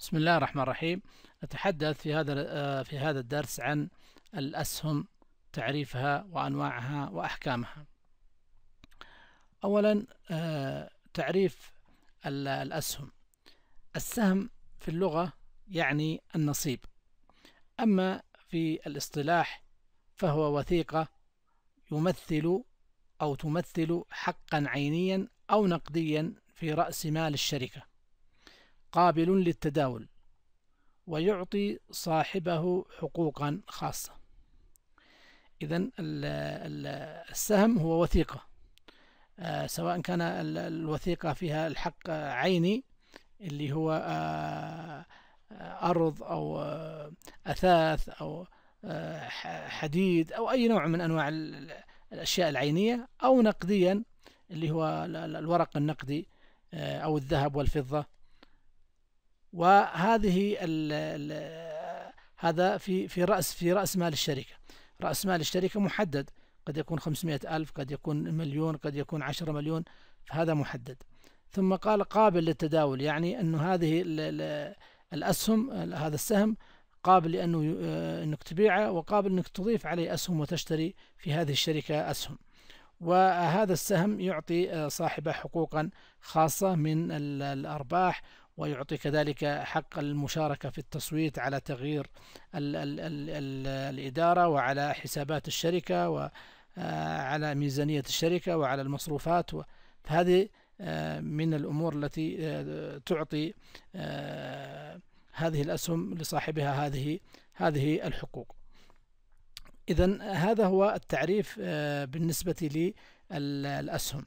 بسم الله الرحمن الرحيم نتحدث في هذا آه، في هذا الدرس عن الأسهم تعريفها وأنواعها وأحكامها أولا آه، تعريف الأسهم السهم في اللغة يعني النصيب أما في الاصطلاح فهو وثيقة يمثل أو تمثل حقا عينيا أو نقديا في رأس مال الشركة قابل للتداول ويعطي صاحبه حقوقا خاصة إذا السهم هو وثيقة آه، سواء كان الوثيقة فيها الحق عيني اللي هو آه، آه، أرض أو أثاث أو حديد أو أي نوع من أنواع الأشياء العينية أو نقديا اللي هو الورق النقدي أو الذهب والفضة وهذه ال الـ هذا في في راس في راس مال الشركه راس مال الشركه محدد قد يكون 500 ألف قد يكون مليون قد يكون 10 مليون فهذا محدد ثم قال قابل للتداول يعني أن هذه الأسهم هذا السهم قابل لأنه آه، أنك تبيعه وقابل أنك تضيف عليه أسهم وتشتري في هذه الشركة أسهم وهذا السهم يعطي آه، صاحبه حقوقا خاصة من الأرباح ويعطي كذلك حق المشاركة في التصويت على تغيير الـ الـ الـ الـ الإدارة وعلى حسابات الشركة وعلى آه ميزانية الشركة وعلى المصروفات فهذه آه من الأمور التي آه تعطي هذه الأسهم لصاحبها هذه هذه الحقوق إذا هذا هو التعريف بالنسبة للأسهم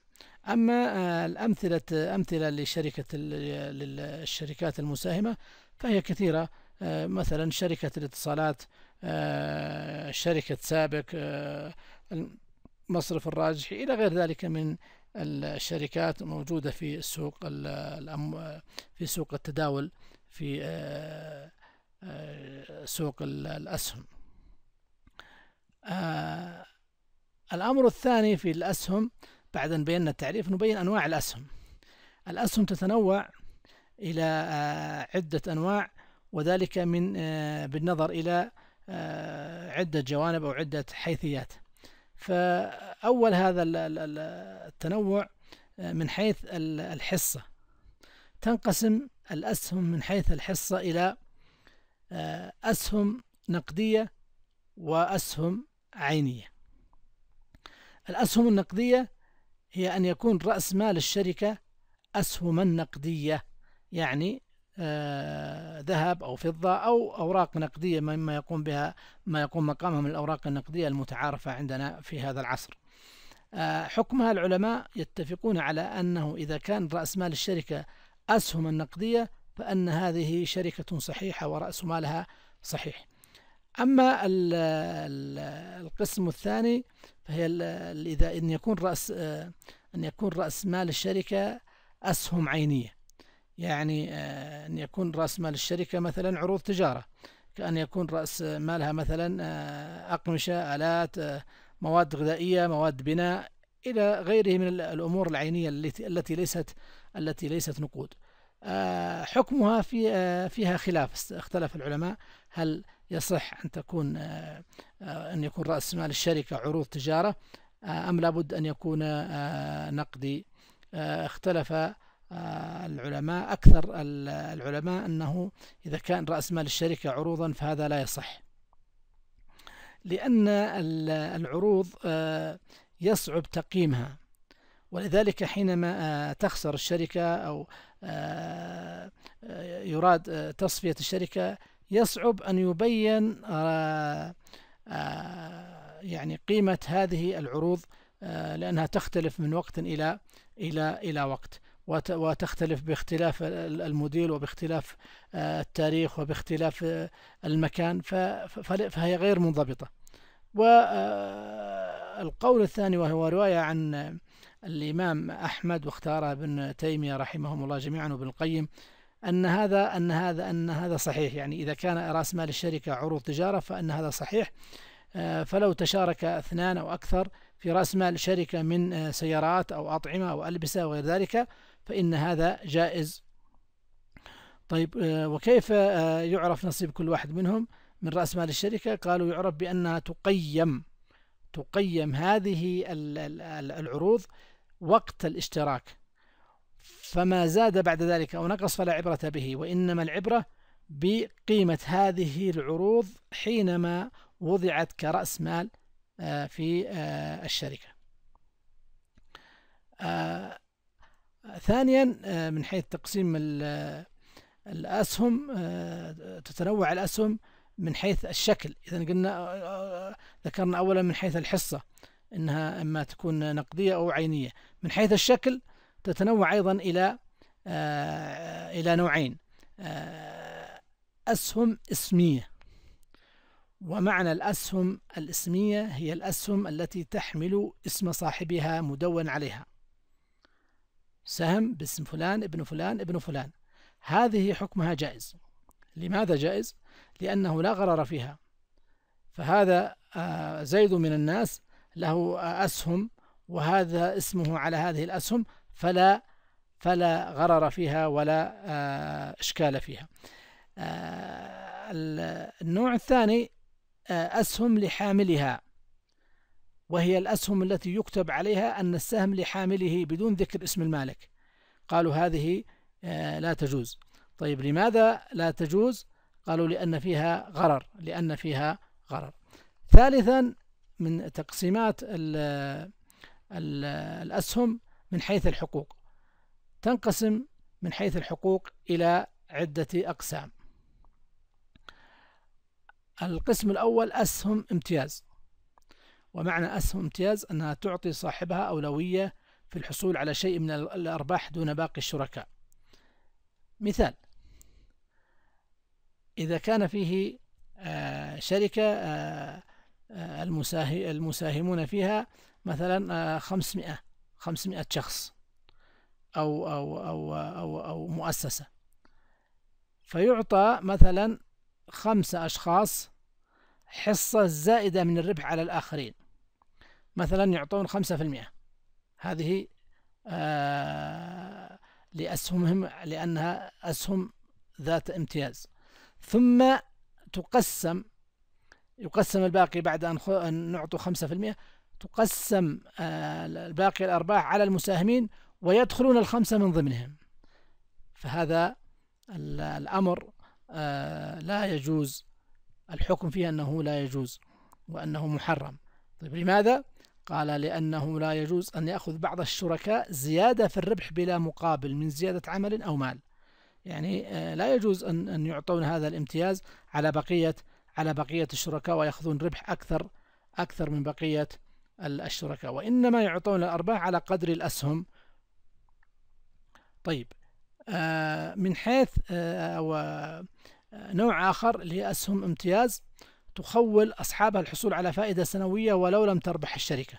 أما آه، الأمثلة أمثلة لشركة للشركات المساهمة فهي كثيرة آه، مثلا شركة الاتصالات آه، شركة سابق مصرف الراجحي إلى غير ذلك من الشركات الموجودة في سوق في سوق التداول في سوق الأسهم الأمر الثاني في الأسهم بعد أن بينا التعريف نبين أنواع الأسهم الأسهم تتنوع إلى آه، عدة أنواع وذلك من آه، بالنظر إلى آه، عدة جوانب أو عدة حيثيات فأول هذا التنوع من حيث الحصة تنقسم الأسهم من حيث الحصة إلى أسهم نقدية وأسهم عينية الأسهم النقدية هي أن يكون رأس مال الشركة أسهما نقدية يعني آه، ذهب أو فضة أو أوراق نقدية مما يقوم بها ما يقوم مقامها من الأوراق النقدية المتعارفة عندنا في هذا العصر آه، حكمها العلماء يتفقون على أنه إذا كان رأس مال الشركة أسهما نقدية فأن هذه شركة صحيحة ورأس مالها صحيح أما القسم الثاني فهي إذا أن يكون رأس آه، أن يكون رأس مال الشركة أسهم عينية يعني آه، أن يكون رأس مال الشركة مثلا عروض تجارة كأن يكون رأس مالها مثلا آه، أقمشة آلات مواد غذائية مواد بناء إلى غيره من الأمور العينية التي ليست التي ليست نقود حكمها في فيها خلاف اختلف العلماء هل يصح أن تكون آه، أن يكون رأس مال الشركة عروض تجارة آه، أم لابد أن يكون آه، نقدي اختلف العلماء أكثر العلماء أنه إذا كان رأس مال الشركة عروضا فهذا لا يصح لأن العروض يصعب تقييمها ولذلك حينما تخسر الشركة أو يراد تصفية الشركة يصعب أن يبين آه، آه، يعني قيمة هذه العروض آه، لأنها تختلف من وقت إلى إلى إلى وقت وتختلف باختلاف الموديل وباختلاف التاريخ وباختلاف المكان فهي غير منضبطة والقول الثاني وهو رواية عن الإمام أحمد واختارها ابن تيمية رحمهم الله جميعا وابن القيم أن هذا أن هذا أن هذا صحيح يعني إذا كان رأس مال الشركة عروض تجارة فأن هذا صحيح آه، فلو تشارك اثنان أو أكثر في رأس مال شركة من آه، سيارات أو أطعمة أو ألبسة وغير ذلك فإن هذا جائز طيب آه، وكيف يعرف نصيب كل واحد منهم من رأس مال الشركة قالوا يعرف بأنها تقيم تقيم هذه العروض وقت الاشتراك فما زاد بعد ذلك أو نقص فلا عبرة به وإنما العبرة بقيمة هذه العروض حينما وضعت كرأس مال آه، في آه، الشركة آه، ثانيا من حيث تقسيم الأسهم تتنوع الأسهم من حيث الشكل إذا قلنا ذكرنا أولا من حيث الحصة إنها إما تكون نقدية أو عينية من حيث الشكل تتنوع أيضا إلى آه، إلى نوعين آه، أسهم اسمية ومعنى الأسهم الاسمية هي الأسهم التي تحمل اسم صاحبها مدون عليها سهم باسم فلان ابن فلان ابن فلان هذه حكمها جائز لماذا جائز؟ لأنه لا غرر فيها فهذا آه، زيد من الناس له أسهم وهذا اسمه على هذه الأسهم فلا فلا غرر فيها ولا آه، إشكال فيها آه، النوع الثاني آه، أسهم لحاملها وهي الأسهم التي يكتب عليها أن السهم لحامله بدون ذكر اسم المالك قالوا هذه لا تجوز طيب لماذا لا تجوز قالوا لأن فيها غرر لأن فيها غرر ثالثا من تقسيمات ال ال الأسهم من حيث الحقوق تنقسم من حيث الحقوق إلى عدة أقسام القسم الأول أسهم امتياز ومعنى أسهم امتياز أنها تعطي صاحبها أولوية في الحصول على شيء من الأرباح دون باقي الشركاء مثال إذا كان فيه آه، شركة آه، آه، المساهمون فيها مثلا خمسمائة 500 شخص أو أو أو أو, أو مؤسسة فيعطى مثلا خمسة أشخاص حصة زائدة من الربح على الآخرين مثلا يعطون خمسة في المئة هذه آه لأسهمهم لأنها أسهم ذات امتياز ثم تقسم يقسم الباقي بعد أن نعطوا خمسة في المئة تقسم آه، باقي الأرباح على المساهمين ويدخلون الخمسة من ضمنهم فهذا الأمر آه، لا يجوز الحكم فيه أنه لا يجوز وأنه محرم طيب لماذا؟ قال لأنه لا يجوز أن يأخذ بعض الشركاء زيادة في الربح بلا مقابل من زيادة عمل أو مال يعني آه، لا يجوز أن أن يعطون هذا الامتياز على بقية على بقية الشركاء ويأخذون ربح أكثر أكثر من بقية الشركاء وإنما يعطون الأرباح على قدر الأسهم طيب آه، من حيث آه، آه، نوع آخر اللي هي أسهم امتياز تخول أصحابها الحصول على فائدة سنوية ولو لم تربح الشركة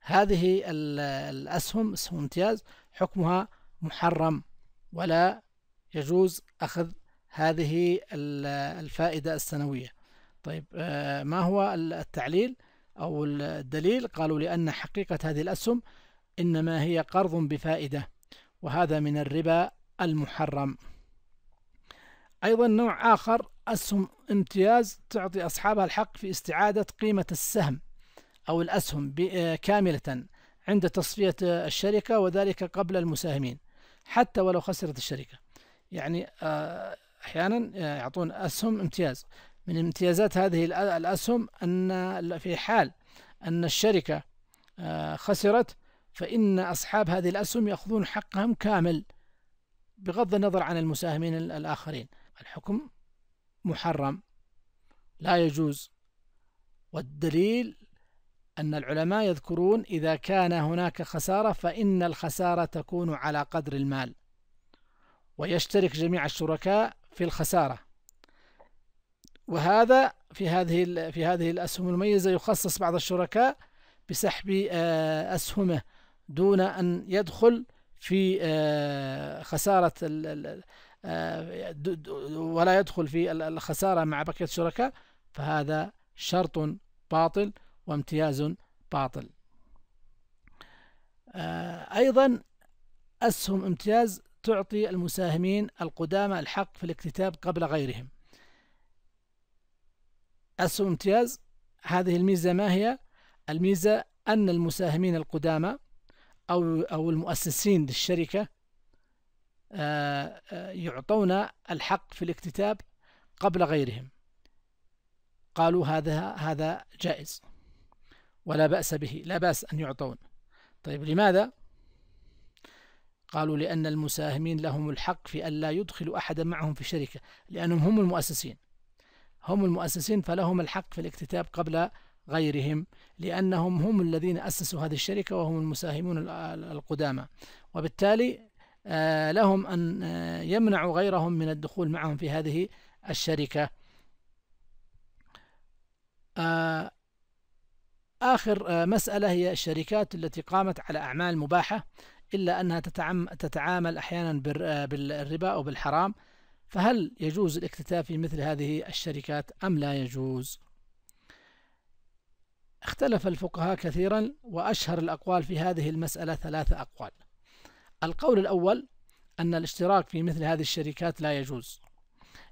هذه الأسهم أسهم امتياز حكمها محرم ولا يجوز أخذ هذه الفائدة السنوية طيب ما هو التعليل؟ أو الدليل قالوا لأن حقيقة هذه الأسهم إنما هي قرض بفائدة وهذا من الربا المحرم أيضا نوع آخر أسهم امتياز تعطي أصحابها الحق في استعادة قيمة السهم أو الأسهم كاملة عند تصفية الشركة وذلك قبل المساهمين حتى ولو خسرت الشركة يعني آه، أحيانا آه، يعطون أسهم امتياز من امتيازات هذه الأسهم أن في حال أن الشركة آه، خسرت فإن أصحاب هذه الأسهم يأخذون حقهم كامل بغض النظر عن المساهمين الآخرين الحكم محرم لا يجوز والدليل أن العلماء يذكرون إذا كان هناك خسارة فإن الخسارة تكون على قدر المال ويشترك جميع الشركاء في الخسارة وهذا في هذه في هذه الأسهم المميزة يخصص بعض الشركاء بسحب آه، أسهمه دون أن يدخل في آه، خسارة آه، ولا يدخل في الخسارة مع بقية الشركاء فهذا شرط باطل وامتياز باطل أيضا أسهم امتياز تعطي المساهمين القدامى الحق في الاكتتاب قبل غيرهم أسهم امتياز هذه الميزة ما هي؟ الميزة أن المساهمين القدامى أو أو المؤسسين للشركة آه، آه، يعطون الحق في الاكتتاب قبل غيرهم قالوا هذا هذا جائز ولا بأس به لا بأس أن يعطون طيب لماذا؟ قالوا لأن المساهمين لهم الحق في أن لا يدخلوا أحدا معهم في الشركة لأنهم هم المؤسسين هم المؤسسين فلهم الحق في الاكتتاب قبل غيرهم لأنهم هم الذين أسسوا هذه الشركة وهم المساهمون القدامى وبالتالي آه، لهم أن آه، يمنعوا غيرهم من الدخول معهم في هذه الشركة آه، آخر مسألة هي الشركات التي قامت على أعمال مباحة إلا أنها تتعامل أحيانا بالربا أو بالحرام فهل يجوز الاكتتاب في مثل هذه الشركات أم لا يجوز؟ اختلف الفقهاء كثيرا وأشهر الأقوال في هذه المسألة ثلاثة أقوال القول الأول أن الاشتراك في مثل هذه الشركات لا يجوز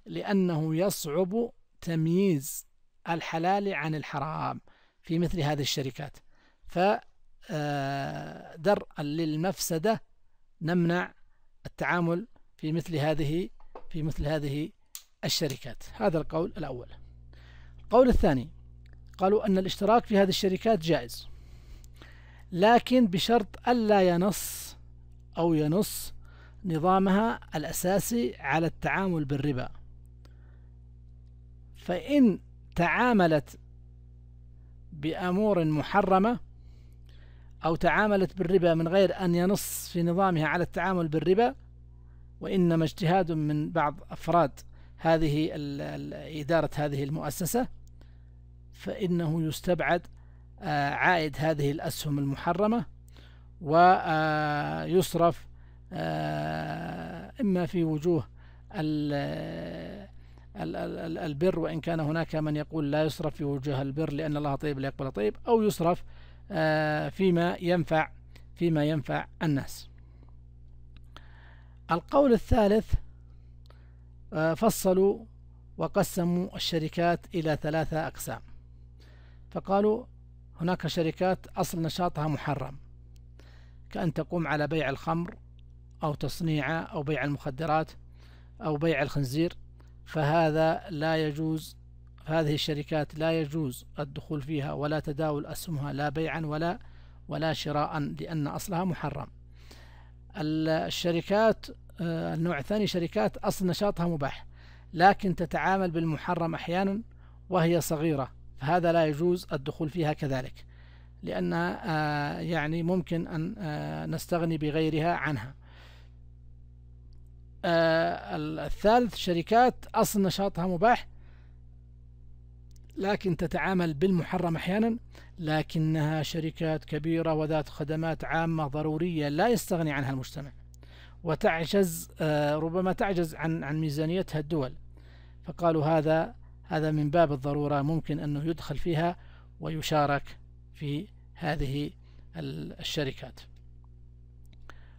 لأنه يصعب تمييز الحلال عن الحرام في مثل هذه الشركات فدرء آه، للمفسدة نمنع التعامل في مثل هذه في مثل هذه الشركات هذا القول الأول القول الثاني قالوا أن الاشتراك في هذه الشركات جائز لكن بشرط ألا ينص أو ينص نظامها الأساسي على التعامل بالربا فإن تعاملت بأمور محرمة أو تعاملت بالربا من غير أن ينص في نظامها على التعامل بالربا وإنما اجتهاد من بعض أفراد هذه إدارة هذه المؤسسة فإنه يستبعد آه، عائد هذه الأسهم المحرمة ويصرف آه، آه، إما في وجوه البر وإن كان هناك من يقول لا يصرف في وجوه البر لأن الله طيب لا يقبل طيب أو يصرف فيما ينفع فيما ينفع الناس القول الثالث آه، فصلوا وقسموا الشركات إلى ثلاثة أقسام فقالوا هناك شركات أصل نشاطها محرم كأن تقوم على بيع الخمر أو تصنيعه أو بيع المخدرات أو بيع الخنزير فهذا لا يجوز هذه الشركات لا يجوز الدخول فيها ولا تداول أسهمها لا بيعا ولا ولا شراء لأن أصلها محرم الشركات آه، النوع الثاني شركات أصل نشاطها مباح لكن تتعامل بالمحرم أحيانا وهي صغيرة فهذا لا يجوز الدخول فيها كذلك لأنها آه، يعني ممكن أن آه، نستغني بغيرها عنها الثالث شركات أصل نشاطها مباح لكن تتعامل بالمحرم أحيانا لكنها شركات كبيرة وذات خدمات عامة ضرورية لا يستغني عنها المجتمع وتعجز آه، ربما تعجز عن عن ميزانيتها الدول فقالوا هذا هذا من باب الضرورة ممكن أنه يدخل فيها ويشارك في هذه الشركات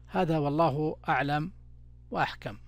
هذا والله أعلم وأحكم